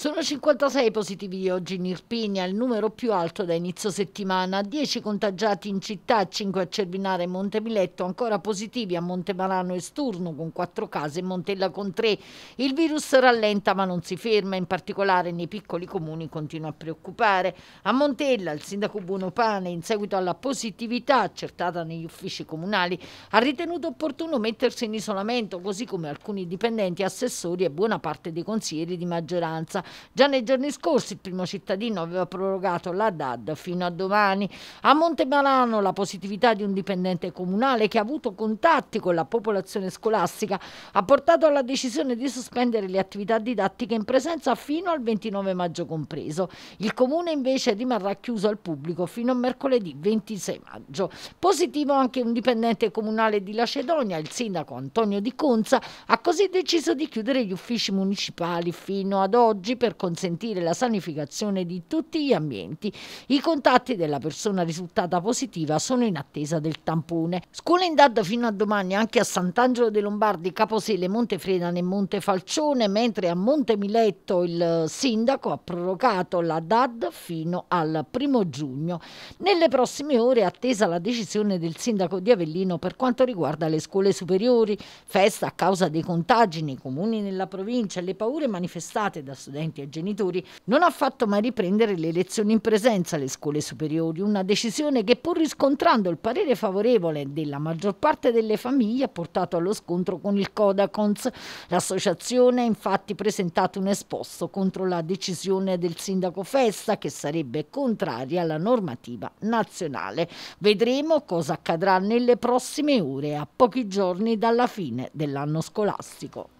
Sono 56 positivi oggi in Irpinia, il numero più alto da inizio settimana. 10 contagiati in città, 5 a Cervinare e Montemiletto, ancora positivi a Montemarano e Sturno con 4 case e Montella con 3. Il virus rallenta ma non si ferma, in particolare nei piccoli comuni continua a preoccupare. A Montella il sindaco Buonopane, in seguito alla positività accertata negli uffici comunali, ha ritenuto opportuno mettersi in isolamento, così come alcuni dipendenti, assessori e buona parte dei consiglieri di maggioranza. Già nei giorni scorsi il primo cittadino aveva prorogato la DAD fino a domani. A Montemarano la positività di un dipendente comunale che ha avuto contatti con la popolazione scolastica ha portato alla decisione di sospendere le attività didattiche in presenza fino al 29 maggio compreso. Il comune invece rimarrà chiuso al pubblico fino a mercoledì 26 maggio. Positivo anche un dipendente comunale di Lacedonia, il sindaco Antonio Di Conza, ha così deciso di chiudere gli uffici municipali fino ad oggi linguaggi per consentire la sanificazione di tutti gli ambienti. I contatti della persona risultata positiva sono in attesa del tampone. Scuola in DAD fino a domani anche a Sant'Angelo dei Lombardi, Caposele, Montefredane e Montefalcione, mentre a Montemiletto il eh, sindaco ha prorogato la DAD fino al primo giugno. Nelle prossime ore è attesa la decisione del sindaco di Avellino per quanto riguarda le scuole superiori, festa a causa dei contagi nei comuni nella provincia, le paure manifestate da studenti studenti e genitori, non ha fatto mai riprendere le lezioni in presenza alle scuole superiori, una decisione che pur riscontrando il parere favorevole della maggior parte delle famiglie ha portato allo scontro con il Codacons. L'associazione ha infatti presentato un esposto contro la decisione del sindaco Festa che sarebbe contraria alla normativa nazionale. Vedremo cosa accadrà nelle prossime ore a pochi giorni dalla fine dell'anno scolastico.